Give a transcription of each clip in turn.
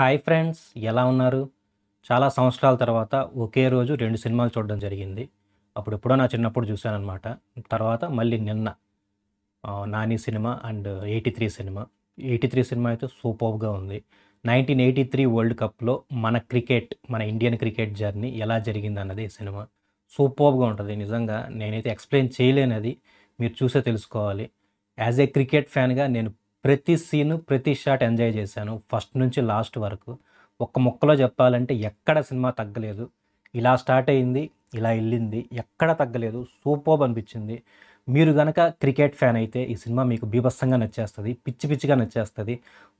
hi friends ఎలా ఉన్నారు చాలా సంవత్సరాల తర్వాత ఒకే రోజు రెండు సినిమాలు చూడడం జరిగింది అప్పుడు ఎప్పుడో నా చిన్నప్పుడు చూశానమాట తర్వాత మళ్ళీ నిన్న నాని సినిమా అండ్ ఎయిటీ త్రీ సినిమా ఎయిటీ త్రీ సినిమా అయితే సూపర్గా ఉంది నైన్టీన్ ఎయిటీ త్రీ వరల్డ్ కప్లో మన క్రికెట్ మన ఇండియన్ క్రికెట్ జర్నీ ఎలా జరిగింది అన్నది ఈ సినిమా సూపర్గా ఉంటుంది నిజంగా నేనైతే ఎక్స్ప్లెయిన్ చేయలేనది మీరు చూసే తెలుసుకోవాలి యాజ్ ఏ క్రికెట్ ఫ్యాన్గా నేను ప్రతి సీను ప్రతి షాట్ ఎంజాయ్ చేశాను ఫస్ట్ నుంచి లాస్ట్ వరకు ఒక్క ముక్కలో చెప్పాలంటే ఎక్కడ సినిమా తగ్గలేదు ఇలా స్టార్ట్ అయింది ఇలా వెళ్ళింది ఎక్కడ తగ్గలేదు సూపర్బ్ అనిపించింది మీరు గనక క్రికెట్ ఫ్యాన్ అయితే ఈ సినిమా మీకు బీభత్సంగా నచ్చేస్తుంది పిచ్చి పిచ్చిగా నచ్చేస్తుంది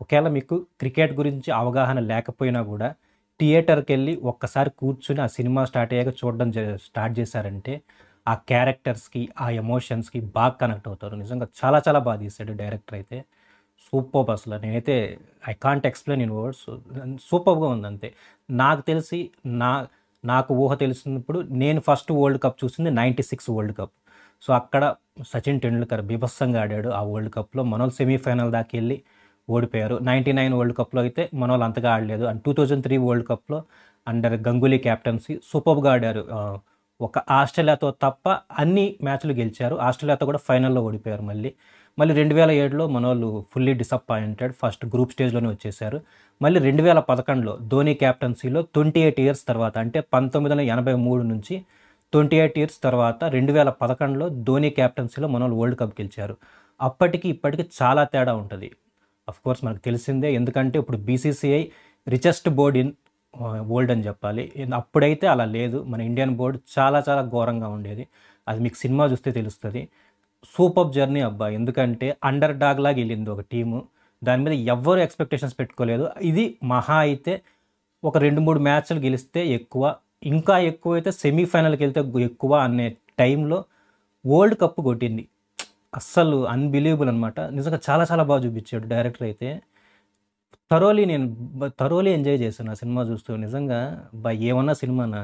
ఒకవేళ మీకు క్రికెట్ గురించి అవగాహన లేకపోయినా కూడా థియేటర్కి వెళ్ళి ఒక్కసారి కూర్చుని ఆ సినిమా స్టార్ట్ అయ్యాక చూడడం స్టార్ట్ చేశారంటే ఆ క్యారెక్టర్స్కి ఆ ఎమోషన్స్కి బాగా కనెక్ట్ అవుతారు నిజంగా చాలా చాలా బాగా తీశాడు డైరెక్టర్ అయితే సూపర్ అసలు నేనైతే I can't explain in words సూపర్గా ఉంది అంతే నాకు తెలిసి నా నాకు ఊహ తెలిసినప్పుడు నేను ఫస్ట్ వరల్డ్ కప్ చూసింది ninety six world cup so అక్కడ సచిన్ టెండూల్కర్ బీభత్సంగా ఆడాడు ఆ వరల్డ్ కప్లో మనోళ్ళు సెమీఫైనల్ దాకా వెళ్ళి ఓడిపోయారు నైంటీ నైన్ వరల్డ్ కప్లో అయితే మనోళ్ళు అంతగా ఆడలేదు and two thousand three world కప్లో అండర్ గంగూలీ క్యాప్టెన్సీ సూపర్గా ఆడారు ఒక ఆస్ట్రేలియాతో తప్ప అన్ని మ్యాచ్లు గెలిచారు ఆస్ట్రేలియాతో కూడా ఫైనల్లో ఓడిపోయారు మళ్ళీ మళ్ళీ రెండు వేల ఏడులో మనోళ్ళు ఫుల్లీ డిసప్పాయింటెడ్ ఫస్ట్ గ్రూప్ స్టేజ్లోనే వచ్చేసారు మళ్ళీ రెండు వేల పదకొండులో ధోని క్యాప్టెన్సీలో ట్వంటీ ఎయిట్ ఇయర్స్ తర్వాత అంటే పంతొమ్మిది వందల ఎనభై మూడు నుంచి ట్వంటీ ఎయిట్ ఇయర్స్ తర్వాత రెండు వేల పదకొండులో ధోని క్యాప్టెన్సీలో మనోళ్ళు వరల్డ్ కప్ గెలిచారు అప్పటికి ఇప్పటికి చాలా తేడా ఉంటుంది కోర్స్ మనకు తెలిసిందే ఎందుకంటే ఇప్పుడు BCCI richest board in world అని చెప్పాలి అప్పుడైతే అలా లేదు మన ఇండియన్ బోర్డు చాలా చాలా ఘోరంగా ఉండేది అది మీకు సినిమా చూస్తే తెలుస్తుంది సూపర్ జర్నీ అబ్బా ఎందుకంటే అండర్ డాగ్ లాగా వెళ్ళింది ఒక టీము దాని మీద ఎవ్వరు ఎక్స్పెక్టేషన్స్ పెట్టుకోలేదు ఇది మహా అయితే ఒక రెండు మూడు మ్యాచ్లు గెలిస్తే ఎక్కువ ఇంకా ఎక్కువ అయితే సెమీఫైనల్కి వెళ్తే ఎక్కువ అనే టైంలో వరల్డ్ కప్ కొట్టింది అస్సలు అన్బిలీవబుల్ అనమాట నిజంగా చాలా చాలా బాగా చూపించాడు డైరెక్టర్ అయితే తరోలీ నేను తరోలీ ఎంజాయ్ చేశాను ఆ సినిమా చూస్తూ నిజంగా బా ఏమన్నా సినిమానా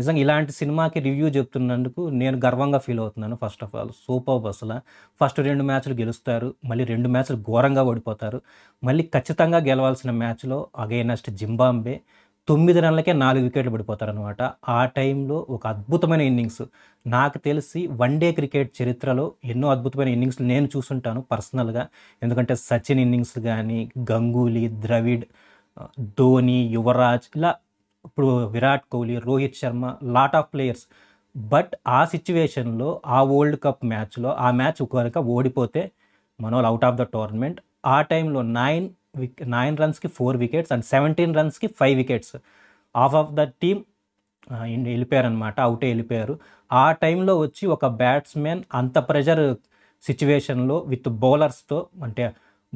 నిజంగా ఇలాంటి సినిమాకి రివ్యూ చెప్తున్నందుకు నేను గర్వంగా ఫీల్ అవుతున్నాను ఫస్ట్ ఆఫ్ ఆల్ సూపర్ అసలు ఫస్ట్ రెండు మ్యాచ్లు గెలుస్తారు మళ్ళీ రెండు మ్యాచ్లు ఘోరంగా ఓడిపోతారు మళ్ళీ ఖచ్చితంగా గెలవాల్సిన మ్యాచ్లో అగైనస్ట్ జింబాంబే తొమ్మిది రన్లకే నాలుగు వికెట్లు పడిపోతారు అనమాట ఆ టైంలో ఒక అద్భుతమైన ఇన్నింగ్స్ నాకు తెలిసి వన్ డే క్రికెట్ చరిత్రలో ఎన్నో అద్భుతమైన ఇన్నింగ్స్లు నేను చూసుంటాను పర్సనల్గా ఎందుకంటే సచిన్ ఇన్నింగ్స్ కానీ గంగూలీ ద్రవిడ్ ధోని యువరాజ్ ఇలా ఇప్పుడు Virat Kohli Rohit Sharma lot of players but ఆ సిచ్యువేషన్లో ఆ వరల్డ్ కప్ మ్యాచ్లో ఆ మ్యాచ్ కనుక ఓడిపోతే మన అవుట్ ఆఫ్ ద టోర్నమెంట్ ఆ టైంలో నైన్ విక్ నైన్ రన్స్కి ఫోర్ వికెట్స్ అండ్ సెవెంటీన్ రన్స్కి five wickets of of the team వెళ్ళిపోయారనమాట అవుటే వెళ్ళిపోయారు ఆ టైంలో వచ్చి ఒక బ్యాట్స్మెన్ అంత ప్రెషర్ సిచ్యువేషన్లో విత్ బౌలర్స్తో అంటే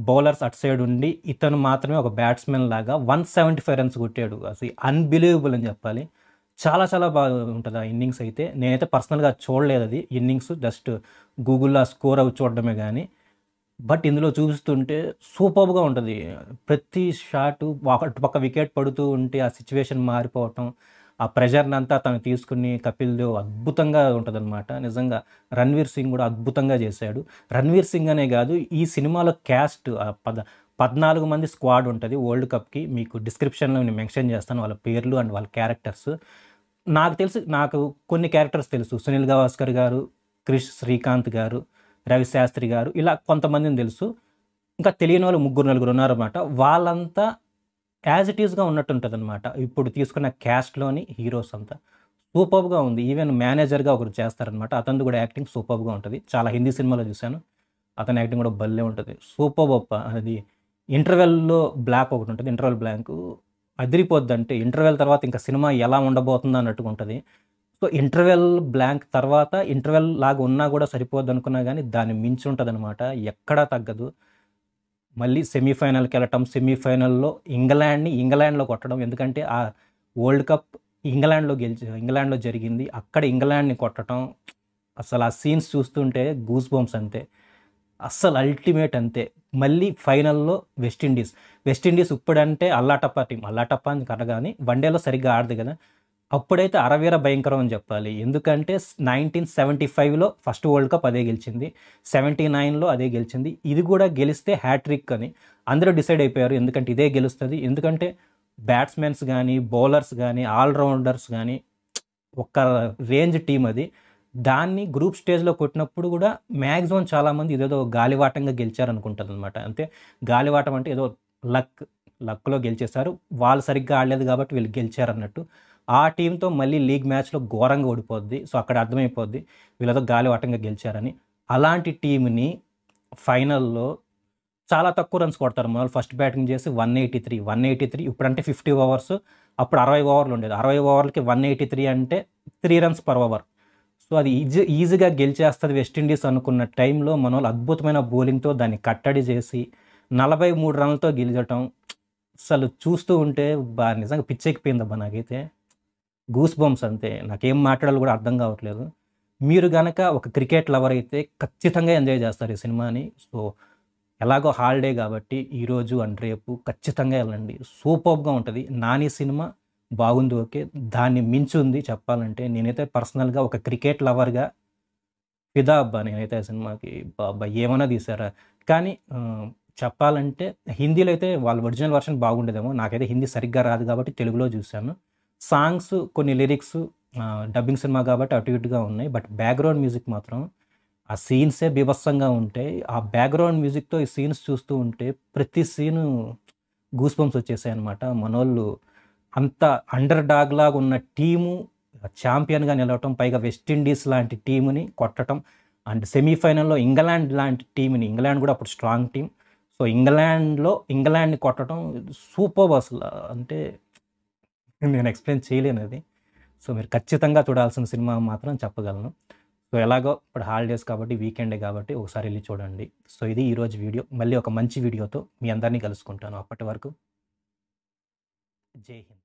బౌలర్స్ అటు సైడ్ ఉండి ఇతను మాత్రమే ఒక బ్యాట్స్మెన్ లాగా వన్ సెవెంటీ ఫైవ్ రన్స్ కొట్టాడు అది అన్బిలీవబుల్ అని చెప్పాలి చాలా చాలా బాగా ఉంటుంది ఆ ఇన్నింగ్స్ అయితే నేనైతే పర్సనల్గా చూడలేదు అది ఇన్నింగ్స్ జస్ట్ గూగుల్లో స్కోర్ అవి చూడడమే కానీ బట్ ఇందులో చూస్తుంటే సూపర్గా ఉంటుంది ప్రతి షాటు అటుపక్క వికెట్ పడుతూ ఉంటే ఆ సిచ్యువేషన్ మారిపోవటం ఆ ప్రెషర్ని అంతా తను తీసుకుని కపిల్ దేవ్ అద్భుతంగా ఉంటుందన్నమాట నిజంగా రణ్వీర్ సింగ్ కూడా అద్భుతంగా చేశాడు రణ్వీర్ సింగ్ అనే కాదు ఈ సినిమాలో క్యాస్ట్ పద పద్నాలుగు మంది స్క్వాడ్ ఉంటుంది వరల్డ్ కప్కి మీకు డిస్క్రిప్షన్లో నేను మెన్షన్ చేస్తాను వాళ్ళ పేర్లు అండ్ వాళ్ళ క్యారెక్టర్స్ నాకు తెలుసు నాకు కొన్ని క్యారెక్టర్స్ తెలుసు సునీల్ గవాస్కర్ గారు క్రిష్ శ్రీకాంత్ గారు రవిశాస్త్రి గారు ఇలా కొంతమందిని తెలుసు ఇంకా తెలియని వాళ్ళు ముగ్గురు నలుగురు ఉన్నారన్నమాట వాళ్ళంతా యాజ్ ఇట్ ఈస్గా ఉన్నట్టు ఉంటుంది అనమాట ఇప్పుడు తీసుకున్న క్యాస్ట్లోని హీరోస్ అంతా సూపర్గా ఉంది ఈవెన్ మేనేజర్గా ఒకరు చేస్తారనమాట అతను కూడా యాక్టింగ్ సూపర్గా ఉంటుంది చాలా హిందీ సినిమాలో చూశాను అతని యాక్టింగ్ కూడా భలే ఉంటుంది సూపర్ గొప్ప అది ఇంటర్వెల్లో బ్లాక్ ఒకటి ఉంటుంది ఇంటర్వెల్ బ్లాంక్ అదిరిపోద్ది అంటే ఇంటర్వెల్ తర్వాత ఇంకా సినిమా ఎలా ఉండబోతుందో అన్నట్టుగా ఉంటుంది సో ఇంటర్వెల్ బ్లాంక్ తర్వాత ఇంటర్వెల్ లాగా ఉన్నా కూడా సరిపోద్ది అనుకున్నా కానీ దాన్ని మించి ఉంటుంది అనమాట ఎక్కడా తగ్గదు మళ్ళీ సెమీఫైనల్కి వెళ్ళటం సెమీఫైనల్లో ఇంగ్లాండ్ని ఇంగ్లాండ్లో కొట్టడం ఎందుకంటే ఆ వరల్డ్ కప్ ఇంగ్లాండ్లో గెలిచి ఇంగ్లాండ్లో జరిగింది అక్కడ ఇంగ్లాండ్ని కొట్టడం అసలు ఆ సీన్స్ చూస్తుంటే గూస్ బాంబ్స్ అంతే అస్సలు అల్టిమేట్ అంతే మళ్ళీ ఫైనల్లో వెస్టిండీస్ వెస్టిండీస్ ఇప్పుడంటే అల్లాటప్ప టీం అల్లాటప్ప అని కరగాని వన్డేలో సరిగ్గా ఆడదు కదా అప్పుడైతే అరవీర భయంకరం అని చెప్పాలి ఎందుకంటే నైన్టీన్ సెవెంటీ ఫైవ్లో ఫస్ట్ వరల్డ్ కప్ అదే గెలిచింది సెవెంటీ నైన్లో అదే గెలిచింది ఇది కూడా గెలిస్తే హ్యాట్రిక్ అని అందరూ డిసైడ్ అయిపోయారు ఎందుకంటే ఇదే గెలుస్తుంది ఎందుకంటే బ్యాట్స్మెన్స్ కానీ బౌలర్స్ కానీ ఆల్రౌండర్స్ కానీ ఒక్క రేంజ్ టీం అది దాన్ని గ్రూప్ స్టేజ్లో కొట్టినప్పుడు కూడా మ్యాక్సిమం చాలామంది ఇదేదో గాలివాటంగా గెలిచారనుకుంటుంది అనమాట అంతే గాలివాటం అంటే ఏదో లక్ లక్లో గెలిచేశారు వాళ్ళు సరిగ్గా ఆడలేదు కాబట్టి వీళ్ళు గెలిచారన్నట్టు ఆ టీంతో మళ్ళీ లీగ్ మ్యాచ్లో ఘోరంగా ఓడిపోద్ది సో అక్కడ అర్థమైపోద్ది వీళ్ళతో గాలి గెలిచారని అలాంటి టీంని ఫైనల్లో చాలా తక్కువ రన్స్ కొడతారు మొదలు ఫస్ట్ బ్యాటింగ్ చేసి one eighty three one eighty three ఇప్పుడంటే ఫిఫ్టీ ఓవర్స్ అప్పుడు అరవై ఓవర్లు ఉండేది అరవై ఓవర్లకి వన్ ఎయిటీ త్రీ అంటే three runs per over so అది ఈజీ ఈజీగా గెలిచేస్తుంది వెస్టిండీస్ అనుకున్న టైంలో మన వాళ్ళు అద్భుతమైన బౌలింగ్తో దాన్ని కట్టడి చేసి నలభై మూడు రన్లతో గెలిచటం అసలు చూస్తూ ఉంటే బాగా నిజంగా అబ్బా నాకైతే గూస్ బంప్స్ అంతే నాకేం మాట్లాడాలి కూడా అర్థం కావట్లేదు మీరు గనక ఒక క్రికెట్ లవర్ అయితే ఖచ్చితంగా ఎంజాయ్ చేస్తారు ఈ సినిమాని సో ఎలాగో హాలిడే కాబట్టి ఈరోజు అండ్ రేపు ఖచ్చితంగా వెళ్ళండి సూపర్గా ఉంటుంది నాని సినిమా బాగుంది ఓకే దాన్ని మించి ఉంది చెప్పాలంటే నేనైతే పర్సనల్గా ఒక క్రికెట్ లవర్గా ఫిదా అబ్బా నేనైతే ఆ సినిమాకి బాబా ఏమైనా తీసారా కానీ చెప్పాలంటే హిందీలో అయితే వాళ్ళ ఒరిజినల్ వర్షన్ బాగుండేదేమో నాకైతే హిందీ సరిగ్గా రాదు కాబట్టి తెలుగులో చూశాను సాంగ్స్ కొన్ని లిరిక్స్ డబ్బింగ్ సినిమా కాబట్టి అటు ఇటుగా ఉన్నాయి బట్ బ్యాక్గ్రౌండ్ మ్యూజిక్ మాత్రం ఆ సీన్సే బీభత్సంగా ఉంటాయి ఆ బ్యాక్గ్రౌండ్ మ్యూజిక్తో ఈ సీన్స్ చూస్తూ ఉంటే ప్రతి సీను గూస్ బంప్స్ వచ్చేసాయి అనమాట మనోళ్ళు అంత అండర్ డాగ్ లాగా ఉన్న టీము ఛాంపియన్గా నిలవటం పైగా వెస్టిండీస్ లాంటి టీముని కొట్టడం అండ్ సెమీఫైనల్లో ఇంగ్లాండ్ లాంటి టీంని ఇంగ్లాండ్ కూడా అప్పుడు స్ట్రాంగ్ టీం సో ఇంగ్లాండ్లో ఇంగ్లాండ్ని కొట్టడం సూపర్ అసలు అంటే నేను ఎక్స్ప్లెయిన్ చేయలేను అది సో మీరు ఖచ్చితంగా చూడాల్సిన సినిమా మాత్రం చెప్పగలను సో ఎలాగో ఇప్పుడు హాలిడేస్ కాబట్టి వీకెండే కాబట్టి ఒకసారి వెళ్ళి చూడండి సో ఇది ఈరోజు వీడియో మళ్ళీ ఒక మంచి వీడియోతో మీ అందరినీ కలుసుకుంటాను అప్పటి వరకు జై హింద్